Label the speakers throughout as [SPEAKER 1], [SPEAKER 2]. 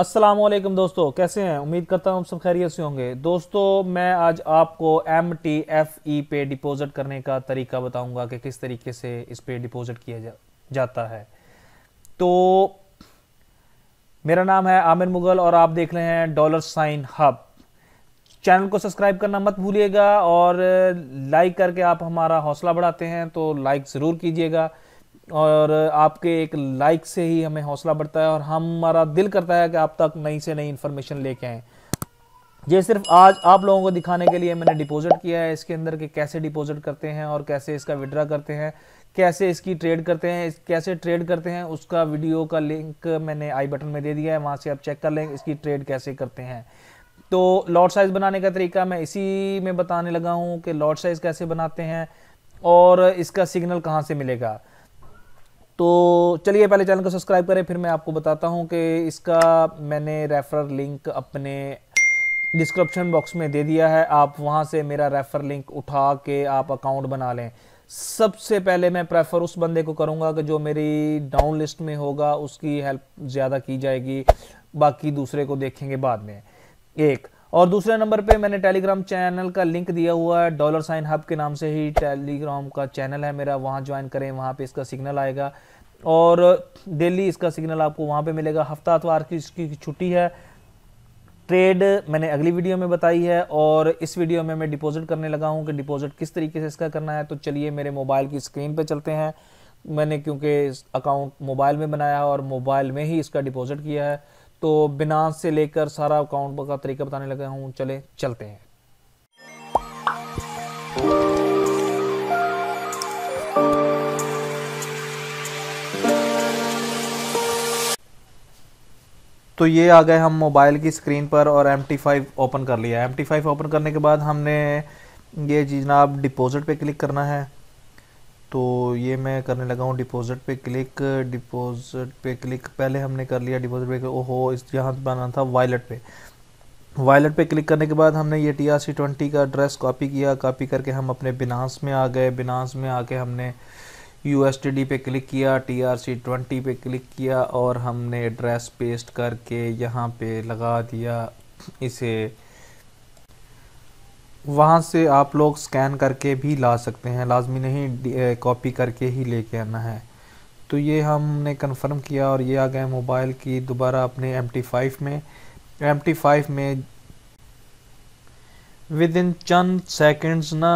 [SPEAKER 1] असलम दोस्तों कैसे हैं उम्मीद करता हूँ सब खैरियत से होंगे दोस्तों मैं आज आपको एम टी एफ ई पे डिपॉजिट करने का तरीका बताऊंगा कि किस तरीके से इस पे डिपॉजिट किया जा, जाता है तो मेरा नाम है आमिर मुगल और आप देख रहे हैं डॉलर साइन हब चैनल को सब्सक्राइब करना मत भूलिएगा और लाइक करके आप हमारा हौसला बढ़ाते हैं तो लाइक ज़रूर कीजिएगा और आपके एक लाइक से ही हमें हौसला बढ़ता है और हमारा दिल करता है कि आप तक नई से नई इन्फॉर्मेशन लेके आएँ ये सिर्फ आज आप लोगों को दिखाने के लिए मैंने डिपॉजिट किया है इसके अंदर कि कैसे डिपॉजिट करते हैं और कैसे इसका विड्रा करते हैं कैसे इसकी ट्रेड करते हैं कैसे ट्रेड करते हैं उसका वीडियो का लिंक मैंने आई बटन में दे दिया है वहाँ से आप चेक कर लें इसकी ट्रेड कैसे करते हैं तो लॉट साइज़ बनाने का तरीका मैं इसी में बताने लगा हूँ कि लॉट साइज़ कैसे बनाते हैं और इसका सिग्नल कहाँ से मिलेगा तो चलिए पहले चैनल को सब्सक्राइब करें फिर मैं आपको बताता हूँ कि इसका मैंने रेफर लिंक अपने डिस्क्रिप्शन बॉक्स में दे दिया है आप वहाँ से मेरा रेफर लिंक उठा के आप अकाउंट बना लें सबसे पहले मैं प्रेफर उस बंदे को करूँगा कि जो मेरी डाउन लिस्ट में होगा उसकी हेल्प ज़्यादा की जाएगी बाकी दूसरे को देखेंगे बाद में एक और दूसरे नंबर पे मैंने टेलीग्राम चैनल का लिंक दिया हुआ है डॉलर साइन हब के नाम से ही टेलीग्राम का चैनल है मेरा वहाँ ज्वाइन करें वहाँ पे इसका सिग्नल आएगा और डेली इसका सिग्नल आपको वहाँ पे मिलेगा हफ्ता अतवार की इसकी छुट्टी है ट्रेड मैंने अगली वीडियो में बताई है और इस वीडियो में मैं डिपॉजिट करने लगा हूँ कि डिपॉजिट किस तरीके से इसका करना है तो चलिए मेरे मोबाइल की स्क्रीन पर चलते हैं मैंने क्योंकि अकाउंट मोबाइल में बनाया है और मोबाइल में ही इसका डिपॉजिट किया है तो बिनास से लेकर सारा अकाउंट का तरीका बताने लगा हूँ चले चलते हैं तो ये आ गए हम मोबाइल की स्क्रीन पर और एम टी फाइव ओपन कर लिया एम टी फाइव ओपन करने के बाद हमने ये जी जनाब डिपॉजिट पे क्लिक करना है तो ये मैं करने लगा हूँ डिपॉजिट पे क्लिक डिपॉजिट पे क्लिक पहले हमने कर लिया डिपॉजिट पे ओहो इस यहाँ बनाना था वायलेट पे वायलेट पे क्लिक करने के बाद हमने ये टी आर सी ट्वेंटी का एड्रेस कॉपी किया कॉपी करके हम अपने बिनास में आ गए बिनास में आके हमने यू एस टी डी पे क्लिक किया टी आर सी ट्वेंटी पे क्लिक किया और हमने एड्रेस पेस्ट करके यहाँ पे लगा दिया इसे वहाँ से आप लोग स्कैन करके भी ला सकते हैं लाजमी नहीं कॉपी करके ही लेके आना है तो ये हमने कंफर्म किया और ये आ गया मोबाइल की दोबारा अपने एम टी फाइव में एम टी फाइव में विद इन चंद सेकेंड्स ना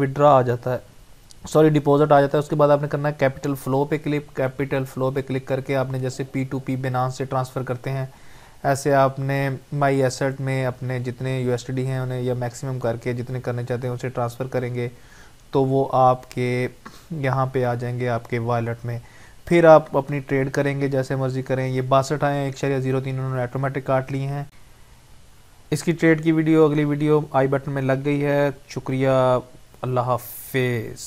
[SPEAKER 1] विड्रा आ जाता है सॉरी डिपॉजिट आ जाता है उसके बाद आपने करना है कैपिटल फ्लो पे क्लिक कैपिटल फ्लो पे क्लिक करके आपने जैसे पी टू पी बिनास से ट्रांसफ़र करते हैं ऐसे आपने माई एसेट में अपने जितने यू हैं उन्हें या मैक्सिमम करके जितने करने चाहते हैं उसे ट्रांसफ़र करेंगे तो वो आपके यहाँ पे आ जाएंगे आपके वॉलेट में फिर आप अपनी ट्रेड करेंगे जैसे मर्ज़ी करें ये बासठ आए हैं एक शरिया ज़ीरो तीन उन्होंने ऑटोमेटिक काट लिए हैं इसकी ट्रेड की वीडियो अगली वीडियो आई बटन में लग गई है शुक्रिया अल्लाह हाफिज़